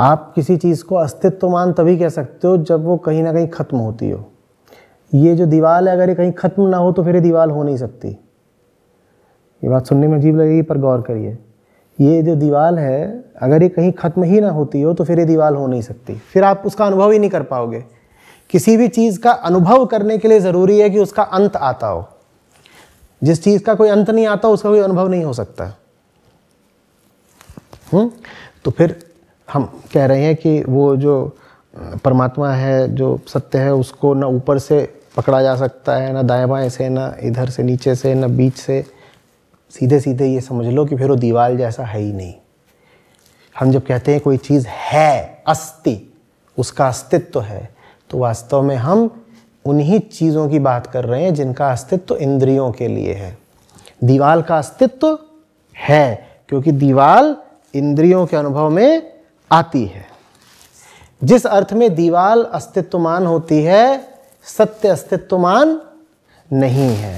आप किसी चीज़ को अस्तित्वमान तभी कह सकते हो जब वो कहीं ना कहीं ख़त्म होती हो ये जो दीवार है अगर ये कहीं ख़त्म ना हो तो फिर ये दीवार हो नहीं सकती ये बात सुनने में अजीब लगेगी पर गौर करिए ये जो दीवार है अगर ये कहीं ख़त्म ही ना होती हो तो फिर ये दीवार हो नहीं सकती फिर आप उसका अनुभव ही नहीं कर पाओगे किसी भी चीज़ का अनुभव करने के लिए ज़रूरी है कि उसका अंत आता हो जिस चीज़ का कोई अंत नहीं आता उसका कोई अनुभव नहीं हो सकता हुँ? हम्म? तो फिर हम कह रहे हैं कि वो जो परमात्मा है जो सत्य है उसको ना ऊपर से पकड़ा जा सकता है ना दाएं बाएं से ना इधर से नीचे से ना बीच से सीधे सीधे ये समझ लो कि फिर वो दीवार जैसा है ही नहीं हम जब कहते हैं कोई चीज़ है अस्ति उसका अस्तित्व तो है तो वास्तव में हम उन्हीं चीज़ों की बात कर रहे हैं जिनका अस्तित्व इंद्रियों के लिए है दीवाल का अस्तित्व है क्योंकि दीवाल इंद्रियों के अनुभव में आती है जिस अर्थ में दीवाल अस्तित्वमान होती है सत्य अस्तित्वमान नहीं है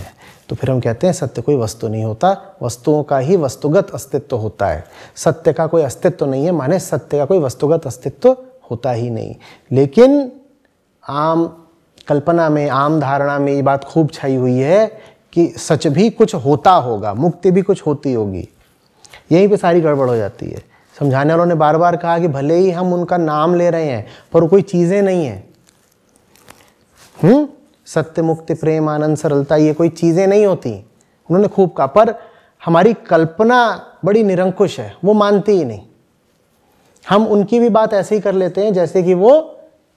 तो फिर हम कहते हैं सत्य कोई वस्तु नहीं होता वस्तुओं का ही वस्तुगत अस्तित्व होता है सत्य का कोई अस्तित्व नहीं है माने सत्य का कोई वस्तुगत अस्तित्व होता ही नहीं लेकिन आम कल्पना में आम धारणा में ये बात खूब छाई हुई है कि सच भी कुछ होता होगा मुक्ति भी कुछ होती होगी यहीं पे सारी गड़बड़ हो जाती है समझाने वालों ने बार बार कहा कि भले ही हम उनका नाम ले रहे हैं पर कोई चीज़ें नहीं हैं हम्म सत्य मुक्ति प्रेम आनंद सरलता ये कोई चीज़ें नहीं होती उन्होंने खूब कहा पर हमारी कल्पना बड़ी निरंकुश है वो मानती ही नहीं हम उनकी भी बात ऐसे ही कर लेते हैं जैसे कि वो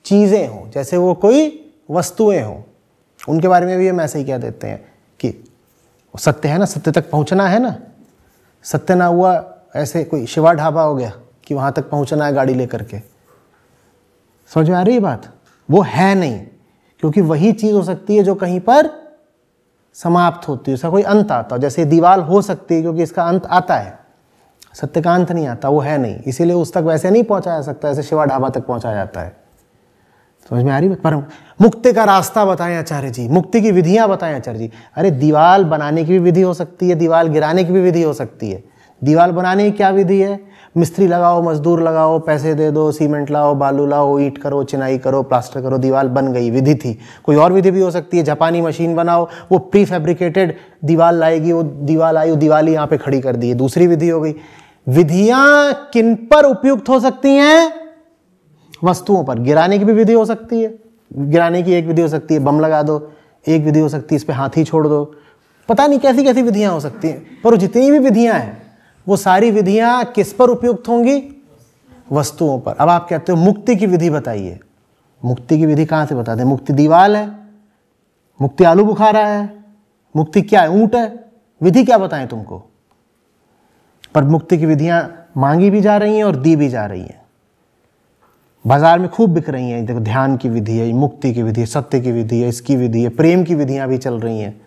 चीज़ें हों जैसे वो कोई वस्तुएं हों उनके बारे में भी हम ऐसे ही कह देते हैं कि सत्य है ना सत्य तक पहुंचना है ना सत्य ना हुआ ऐसे कोई शिवा ढाबा हो गया कि वहाँ तक पहुँचना है गाड़ी लेकर के समझ में आ रही बात वो है नहीं क्योंकि वही चीज़ हो सकती है जो कहीं पर समाप्त होती है उसका कोई अंत आता हो जैसे दीवार हो सकती है क्योंकि इसका अंत आता है सत्य का अंत नहीं आता वो है नहीं इसीलिए उस तक वैसे नहीं पहुंचाया जा सकता ऐसे शिवा ढाबा तक पहुंचाया जाता है समझ में आ रही है पर मुक्ति का रास्ता बताएं आचार्य जी मुक्ति की विधियां बताएं आचार्य जी अरे दीवार बनाने की भी विधि हो सकती है दीवार गिराने की भी विधि हो सकती है दीवार बनाने की क्या विधि है मिस्त्री लगाओ मजदूर लगाओ पैसे दे दो सीमेंट लाओ बालू लाओ ईट करो चिनाई करो प्लास्टर करो दीवार बन गई विधि थी कोई और विधि भी हो सकती है जापानी मशीन बनाओ वो प्री फैब्रिकेटेड दीवार लाएगी वो दीवार आई वो दीवार यहाँ पे खड़ी कर दी दूसरी विधि हो गई विधियाँ किन पर उपयुक्त हो सकती हैं वस्तुओं पर गिराने की भी विधि हो सकती है गिराने की एक विधि हो सकती है बम लगा दो एक विधि हो सकती है इस पर हाथी छोड़ दो पता नहीं कैसी कैसी विधियाँ हो सकती हैं पर जितनी भी विधियाँ हैं वो सारी विधियाँ किस पर उपयुक्त होंगी वस्तुओं पर अब आप कहते हो मुक्ति की विधि बताइए मुक्ति की विधि कहाँ से बता दें मुक्ति दीवाल है मुक्ति आलू बुखारा है मुक्ति क्या है ऊँट है विधि क्या बताएं तुमको पर मुक्ति की विधियाँ मांगी भी जा रही हैं और दी भी जा रही हैं बाजार में खूब बिक रही हैं देखो ध्यान की विधि है मुक्ति की विधि है सत्य की विधि है इसकी विधि है प्रेम की विधियां भी चल रही हैं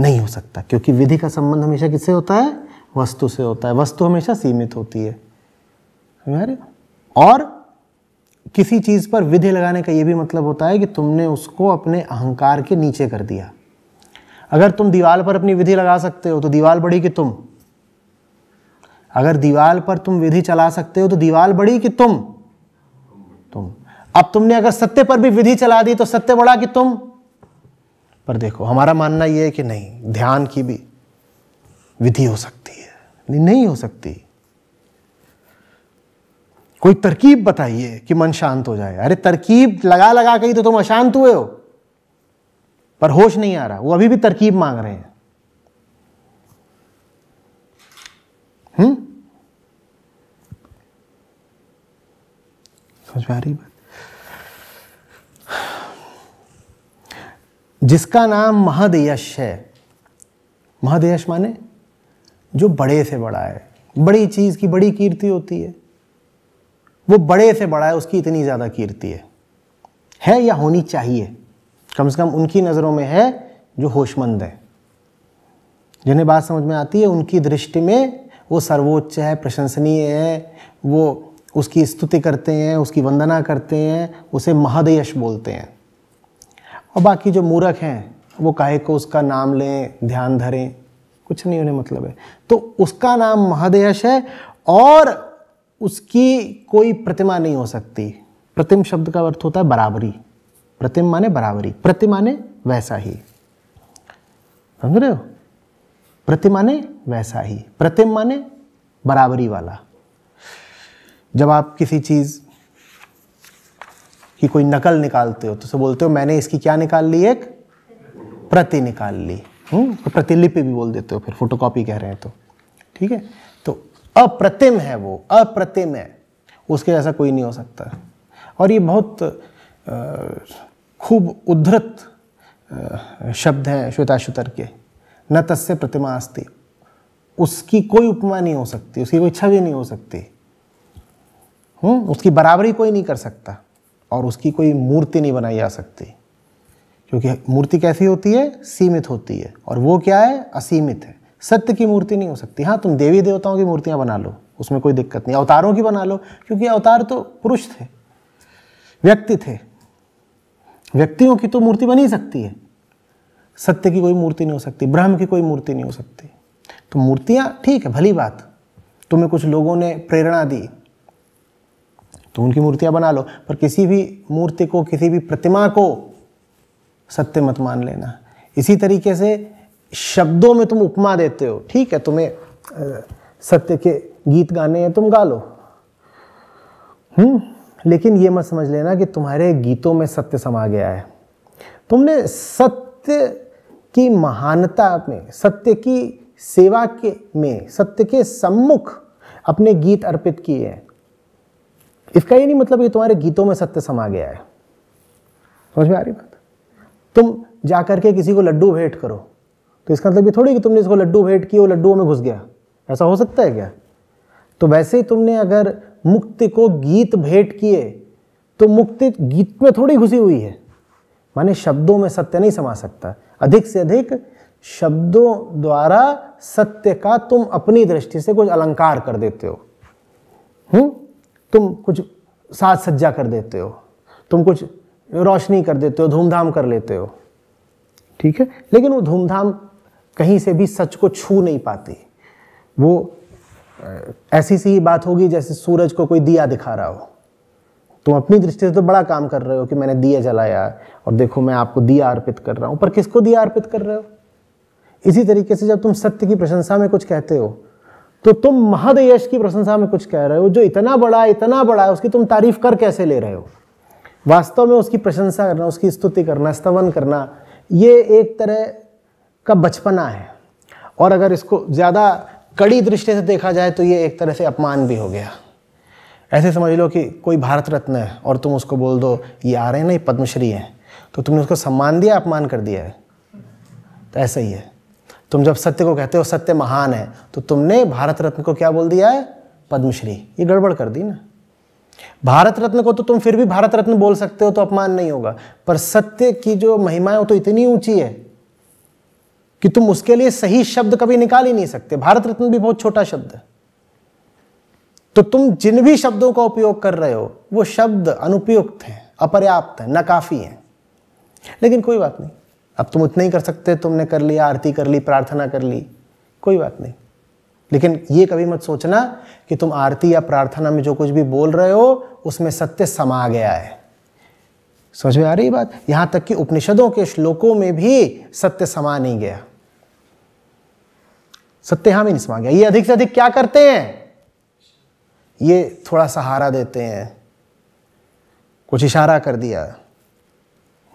नहीं हो सकता क्योंकि विधि का संबंध हमेशा किससे होता है वस्तु से होता है वस्तु हमेशा सीमित होती है हमारे और किसी चीज़ पर विधि लगाने का यह भी मतलब होता है कि तुमने उसको अपने अहंकार के नीचे कर दिया अगर तुम दीवार पर अपनी विधि लगा सकते हो तो दीवार बढ़ी कि तुम अगर दीवाल पर तुम विधि चला सकते हो तो दीवाल बड़ी कि तुम तुम अब तुमने अगर सत्य पर भी विधि चला दी तो सत्य बड़ा कि तुम पर देखो हमारा मानना यह है कि नहीं ध्यान की भी विधि हो सकती है नहीं हो सकती कोई तरकीब बताइए कि मन शांत हो जाए अरे तरकीब लगा लगा के तो तुम अशांत हुए हो पर होश नहीं आ रहा वो अभी भी तरकीब मांग रहे हैं हम्म समझ में आ रही बात जिसका नाम महदयश है महदयश माने जो बड़े से बड़ा है बड़ी चीज़ की बड़ी कीर्ति होती है वो बड़े से बड़ा है उसकी इतनी ज़्यादा कीर्ति है है या होनी चाहिए कम से कम उनकी नज़रों में है जो होशमंद है जिन्हें बात समझ में आती है उनकी दृष्टि में वो सर्वोच्च है प्रशंसनीय है वो उसकी स्तुति करते हैं उसकी वंदना करते हैं उसे महादयश बोलते हैं और बाकी जो मूर्ख हैं वो काहे को उसका नाम लें ध्यान धरें कुछ नहीं उन्हें मतलब है तो उसका नाम महादयश है और उसकी कोई प्रतिमा नहीं हो सकती प्रतिम शब्द का अर्थ होता है बराबरी प्रतिम माने बराबरी प्रतिमा ने वैसा ही समझ रहे हो प्रतिमा ने वैसा ही प्रतिम माने बराबरी वाला जब आप किसी चीज़ की कोई नकल निकालते हो तो सब बोलते हो मैंने इसकी क्या निकाल ली एक प्रति निकाल ली तो प्रतिलिपि भी बोल देते हो फिर फोटोकॉपी कह रहे हैं तो ठीक है तो अप्रतिम है वो अप्रतिम है उसके जैसा कोई नहीं हो सकता और ये बहुत खूब उद्धृत शब्द हैं श्वेताशुतर के न तस्य प्रतिमा अस्ति उसकी कोई उपमा नहीं हो सकती उसकी कोई छवि नहीं हो सकती हुँ? हम्म, उसकी बराबरी कोई नहीं कर सकता और उसकी कोई मूर्ति नहीं बनाई जा सकती क्योंकि मूर्ति कैसी होती है सीमित होती है और वो क्या है असीमित है सत्य की मूर्ति नहीं हो सकती हाँ तुम देवी देवताओं की मूर्तियाँ बना लो उसमें कोई दिक्कत नहीं अवतारों की बना लो क्योंकि अवतार तो पुरुष थे व्यक्ति थे व्यक्तियों की तो मूर्ति बनी सकती है सत्य की कोई मूर्ति नहीं हो सकती ब्रह्म की कोई मूर्ति नहीं हो सकती तो मूर्तियाँ ठीक है भली बात तुम्हें कुछ लोगों ने प्रेरणा दी तो उनकी मूर्तियां बना लो पर किसी भी मूर्ति को किसी भी प्रतिमा को सत्य मत मान लेना इसी तरीके से शब्दों में तुम उपमा देते हो ठीक है तुम्हें सत्य के गीत गाने हैं तुम गा लो हम्म लेकिन ये मत समझ लेना कि तुम्हारे गीतों में सत्य समा गया है तुमने सत्य की महानता में सत्य की सेवा के में सत्य के सम्मुख अपने गीत अर्पित किए हैं इसका ये नहीं मतलब ये तुम्हारे गीतों में सत्य समा गया है समझ में आ रही बात तुम जा करके किसी को लड्डू भेंट करो तो इसका मतलब ये थोड़ी कि तुमने इसको लड्डू भेंट किए वो लड्डुओं में घुस गया ऐसा हो सकता है क्या तो वैसे ही तुमने अगर मुक्ति को गीत भेंट किए तो मुक्ति गीत में थोड़ी घुसी हुई है माने शब्दों में सत्य नहीं समा सकता अधिक से अधिक शब्दों द्वारा सत्य का तुम अपनी दृष्टि से कुछ अलंकार कर देते हो हुँ? हम्म? तुम कुछ साज सज्जा कर देते हो तुम कुछ रोशनी कर देते हो धूमधाम कर लेते हो ठीक है लेकिन वो धूमधाम कहीं से भी सच को छू नहीं पाती वो ऐसी सी ही बात होगी जैसे सूरज को कोई दिया दिखा रहा हो तुम अपनी दृष्टि से तो बड़ा काम कर रहे हो कि मैंने दिया जलाया और देखो मैं आपको दिया अर्पित कर रहा हूं पर किसको दिया अर्पित कर रहे हो इसी तरीके से जब तुम सत्य की प्रशंसा में कुछ कहते हो तो तुम महादयश की प्रशंसा में कुछ कह रहे हो जो इतना बड़ा है इतना बड़ा है उसकी तुम तारीफ कर कैसे ले रहे हो वास्तव में उसकी प्रशंसा करना उसकी स्तुति करना स्तवन करना ये एक तरह का बचपना है और अगर इसको ज़्यादा कड़ी दृष्टि से देखा जाए तो ये एक तरह से अपमान भी हो गया ऐसे समझ लो कि कोई भारत रत्न है और तुम उसको बोल दो ये आ रहे हैं ना ये पद्मश्री हैं तो तुमने उसको सम्मान दिया अपमान कर दिया है तो ऐसा ही है तुम जब सत्य को कहते हो सत्य महान है तो तुमने भारत रत्न को क्या बोल दिया है पद्मश्री ये गड़बड़ कर दी ना भारत रत्न को तो तुम फिर भी भारत रत्न बोल सकते हो तो अपमान नहीं होगा पर सत्य की जो महिमा है वो तो इतनी ऊंची है कि तुम उसके लिए सही शब्द कभी निकाल ही नहीं सकते भारत रत्न भी बहुत छोटा शब्द है तो तुम जिन भी शब्दों का उपयोग कर रहे हो वो शब्द अनुपयुक्त हैं अपर्याप्त हैं नाकाफी हैं लेकिन कोई बात नहीं अब तुम उतना ही कर सकते तुमने कर लिया आरती कर ली प्रार्थना कर ली कोई बात नहीं लेकिन ये कभी मत सोचना कि तुम आरती या प्रार्थना में जो कुछ भी बोल रहे हो उसमें सत्य समा गया है समझ में आ रही बात यहां तक कि उपनिषदों के श्लोकों में भी सत्य समा नहीं गया सत्य हाँ भी नहीं समा गया ये अधिक से अधिक क्या करते हैं ये थोड़ा सहारा देते हैं कुछ इशारा कर दिया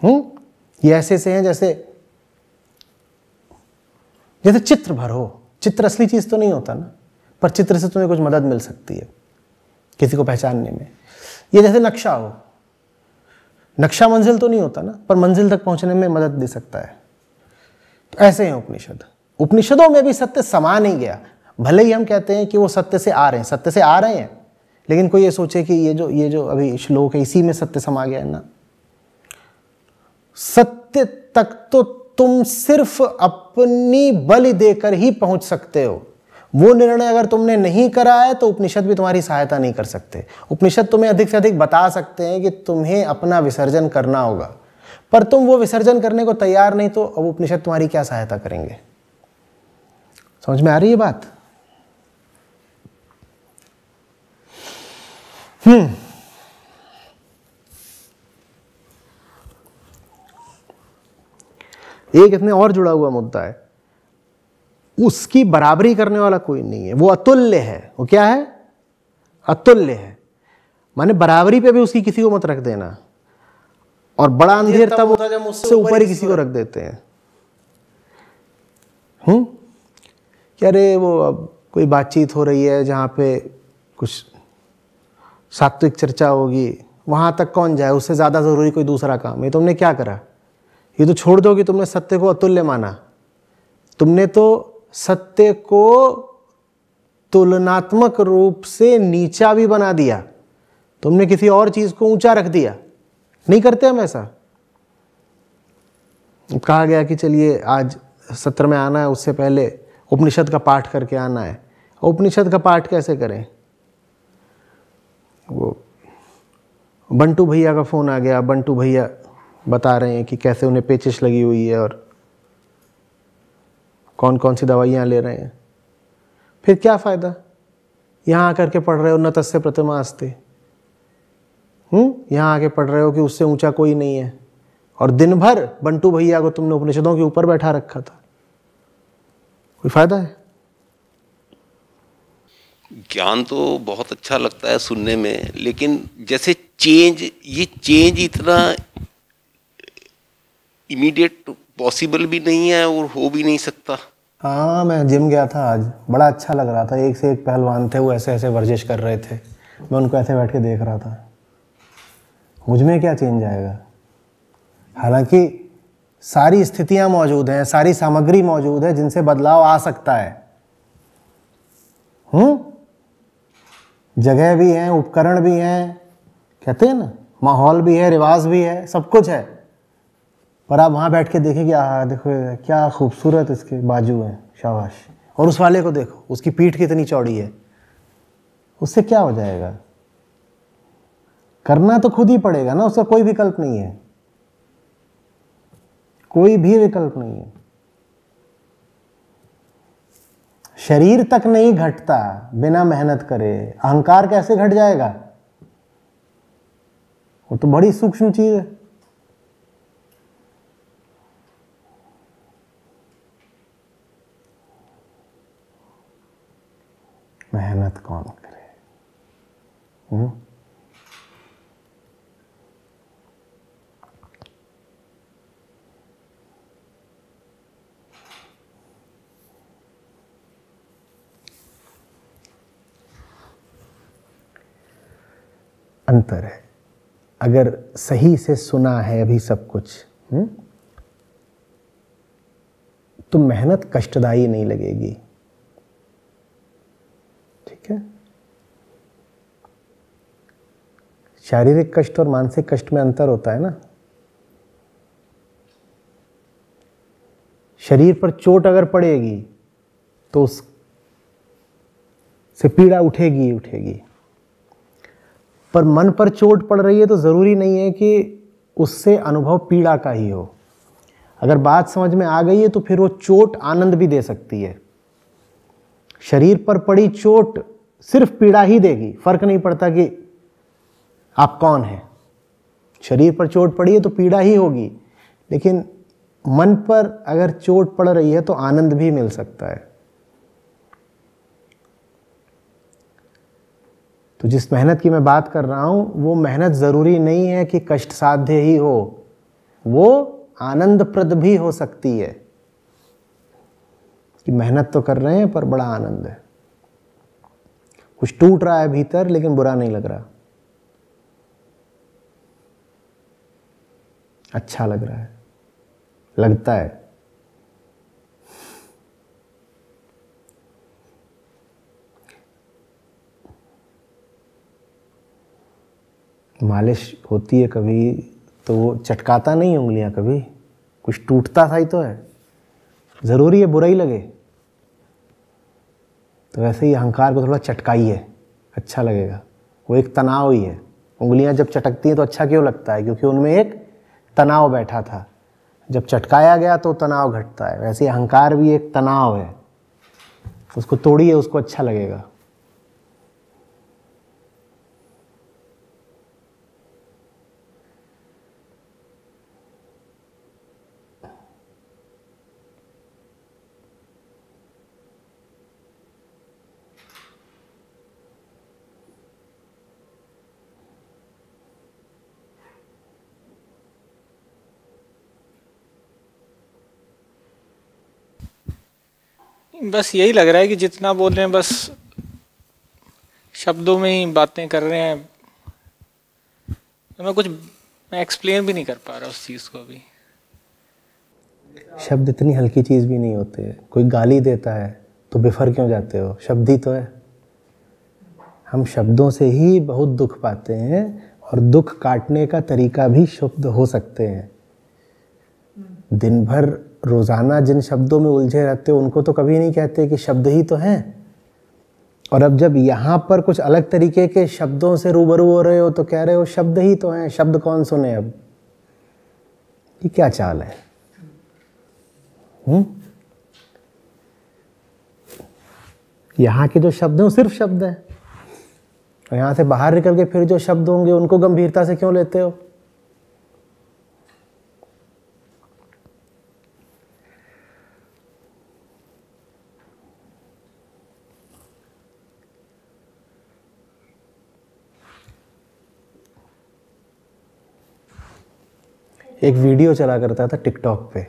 हम्म ये ऐसे ऐसे हैं जैसे जैसे तो चित्र भर हो चित्र असली चीज़ तो नहीं होता ना पर चित्र से तुम्हें कुछ मदद मिल सकती है किसी को पहचानने में ये जैसे नक्शा हो नक्शा मंजिल तो नहीं होता ना पर मंजिल तक पहुंचने में मदद दे सकता है तो ऐसे हैं उपनिषद उपनिषदों में भी सत्य समा नहीं गया भले ही हम कहते हैं कि वो सत्य से आ रहे हैं सत्य से आ रहे हैं लेकिन कोई ये सोचे कि ये जो ये जो अभी श्लोक है इसी में सत्य समा गया है ना सत्य तक तो तुम सिर्फ अपनी बलि देकर ही पहुंच सकते हो वो निर्णय अगर तुमने नहीं करा है तो उपनिषद भी तुम्हारी सहायता नहीं कर सकते उपनिषद तुम्हें अधिक से अधिक बता सकते हैं कि तुम्हें अपना विसर्जन करना होगा पर तुम वो विसर्जन करने को तैयार नहीं तो अब उपनिषद तुम्हारी क्या सहायता करेंगे समझ में आ रही है बात हम्म एक इतने और जुड़ा हुआ मुद्दा है उसकी बराबरी करने वाला कोई नहीं है वो अतुल्य है वो क्या है अतुल्य है माने बराबरी पे भी उसकी किसी को मत रख देना और बड़ा अंधेर तब होता है जब उससे ऊपर ही किसी को रख देते हैं हम्म क्या रे वो अब कोई बातचीत हो रही है जहां पे कुछ सात्विक चर्चा होगी वहां तक कौन जाए उससे ज़्यादा ज़रूरी कोई दूसरा काम है तुमने क्या करा ये तो छोड़ दो कि तुमने सत्य को अतुल्य माना तुमने तो सत्य को तुलनात्मक रूप से नीचा भी बना दिया तुमने किसी और चीज़ को ऊंचा रख दिया नहीं करते हम ऐसा कहा गया कि चलिए आज सत्र में आना है उससे पहले उपनिषद का पाठ करके आना है उपनिषद का पाठ कैसे करें वो बंटू भैया का फ़ोन आ गया बंटू भैया बता रहे हैं कि कैसे उन्हें पेचिश लगी हुई है और कौन कौन सी दवाइयाँ ले रहे हैं फिर क्या फ़ायदा यहाँ आकर के पढ़ रहे हो न तस्य प्रतिमा हम्म यहाँ आके पढ़ रहे हो कि उससे ऊंचा कोई नहीं है और दिन भर बंटू भैया को तुमने उपनिषदों के ऊपर बैठा रखा था कोई फायदा है ज्ञान तो बहुत अच्छा लगता है सुनने में लेकिन जैसे चेंज ये चेंज इतना इमीडिएट तो पॉसिबल भी नहीं है और हो भी नहीं सकता हाँ मैं जिम गया था आज बड़ा अच्छा लग रहा था एक से एक पहलवान थे वो ऐसे ऐसे वर्जिश कर रहे थे मैं उनको ऐसे बैठ के देख रहा था मुझ में क्या चेंज आएगा हालांकि सारी स्थितियां मौजूद हैं सारी सामग्री मौजूद है जिनसे बदलाव आ सकता है हम्म जगह भी है उपकरण भी हैं कहते हैं ना माहौल भी है रिवाज भी है सब कुछ है पर आप वहाँ बैठ के देखें कि आ देखो क्या खूबसूरत इसके बाजू है शाबाश और उस वाले को देखो उसकी पीठ कितनी चौड़ी है उससे क्या हो जाएगा करना तो खुद ही पड़ेगा ना उसका कोई विकल्प नहीं है कोई भी विकल्प नहीं है शरीर तक नहीं घटता बिना मेहनत करे अहंकार कैसे घट जाएगा वो तो बड़ी सूक्ष्म चीज है मेहनत कौन करे हुँ? हम्म? अंतर है अगर सही से सुना है अभी सब कुछ हुँ? हम्म, तो मेहनत कष्टदायी नहीं लगेगी ठीक है शारीरिक कष्ट और मानसिक कष्ट में अंतर होता है ना शरीर पर चोट अगर पड़ेगी तो उस से पीड़ा उठेगी उठेगी पर मन पर चोट पड़ रही है तो ज़रूरी नहीं है कि उससे अनुभव पीड़ा का ही हो अगर बात समझ में आ गई है तो फिर वो चोट आनंद भी दे सकती है शरीर पर पड़ी चोट सिर्फ पीड़ा ही देगी फर्क नहीं पड़ता कि आप कौन हैं शरीर पर चोट पड़ी है तो पीड़ा ही होगी लेकिन मन पर अगर चोट पड़ रही है तो आनंद भी मिल सकता है तो जिस मेहनत की मैं बात कर रहा हूँ वो मेहनत ज़रूरी नहीं है कि कष्ट साध्य ही हो वो आनंदप्रद भी हो सकती है कि मेहनत तो कर रहे हैं पर बड़ा आनंद है कुछ टूट रहा है भीतर लेकिन बुरा नहीं लग रहा अच्छा लग रहा है लगता है मालिश होती है कभी तो वो चटकाता नहीं उंगलियां कभी कुछ टूटता था ही तो है ज़रूरी है बुरा ही लगे तो वैसे ही अहंकार को थोड़ा चटकाइए अच्छा लगेगा वो एक तनाव ही है उंगलियां जब चटकती हैं तो अच्छा क्यों लगता है क्योंकि उनमें एक तनाव बैठा था जब चटकाया गया तो तनाव घटता है वैसे अहंकार भी एक तनाव है उसको तोड़िए उसको अच्छा लगेगा बस यही लग रहा है कि जितना बोल रहे हैं बस शब्दों में ही बातें कर रहे हैं तो मैं कुछ मैं एक्सप्लेन भी नहीं कर पा रहा उस चीज़ को अभी शब्द इतनी हल्की चीज़ भी नहीं होते कोई गाली देता है तो बिफर क्यों जाते हो शब्द ही तो है हम शब्दों से ही बहुत दुख पाते हैं और दुख काटने का तरीका भी शब्द हो सकते हैं दिन भर रोज़ाना जिन शब्दों में उलझे रहते हो उनको तो कभी नहीं कहते कि शब्द ही तो हैं और अब जब यहाँ पर कुछ अलग तरीके के शब्दों से रूबरू हो रहे हो तो कह रहे हो शब्द ही तो हैं शब्द कौन सुने अब ये क्या चाल है यहाँ के जो शब्द हैं वो सिर्फ शब्द हैं और यहाँ से बाहर निकल के फिर जो शब्द होंगे उनको गंभीरता से क्यों लेते हो एक वीडियो चला करता था टिकटॉक पे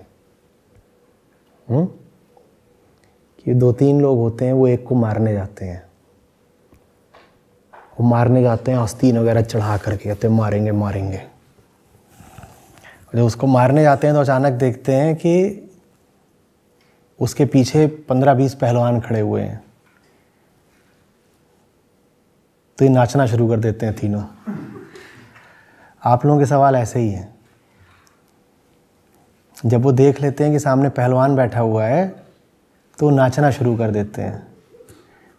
हुँ? हम्म? कि दो तीन लोग होते हैं वो एक को मारने जाते हैं वो मारने जाते हैं आस्तीन वगैरह चढ़ा करके कहते हैं मारेंगे मारेंगे जब उसको मारने जाते हैं तो अचानक देखते हैं कि उसके पीछे पंद्रह बीस पहलवान खड़े हुए हैं तो ये नाचना शुरू कर देते हैं तीनों आप लोगों के सवाल ऐसे ही हैं जब वो देख लेते हैं कि सामने पहलवान बैठा हुआ है तो नाचना शुरू कर देते हैं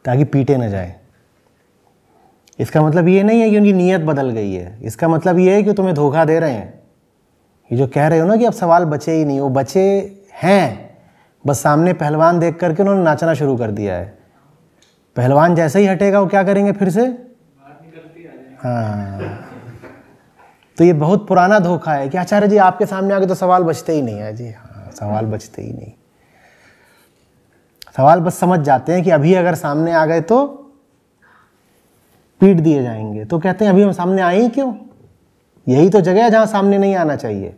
ताकि पीटे ना जाए इसका मतलब ये नहीं है कि उनकी नीयत बदल गई है इसका मतलब ये है कि तुम्हें धोखा दे रहे हैं ये जो कह रहे हो ना कि अब सवाल बचे ही नहीं वो बचे हैं बस सामने पहलवान देख करके उन्होंने नाचना शुरू कर दिया है पहलवान जैसे ही हटेगा वो क्या करेंगे फिर से हाँ तो ये बहुत पुराना धोखा है कि आचार्य जी आपके सामने आगे तो सवाल बचते ही नहीं है जी हाँ सवाल बचते ही नहीं सवाल बस समझ जाते हैं कि अभी अगर सामने आ गए तो पीट दिए जाएंगे तो कहते हैं अभी हम सामने आए ही क्यों यही तो जगह है जहां सामने नहीं आना चाहिए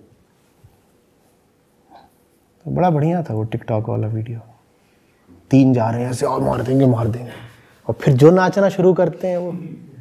तो बड़ा बढ़िया था वो टिकटॉक वाला वीडियो तीन जा रहे हैं ऐसे और मार देंगे मार देंगे और फिर जो नाचना शुरू करते हैं वो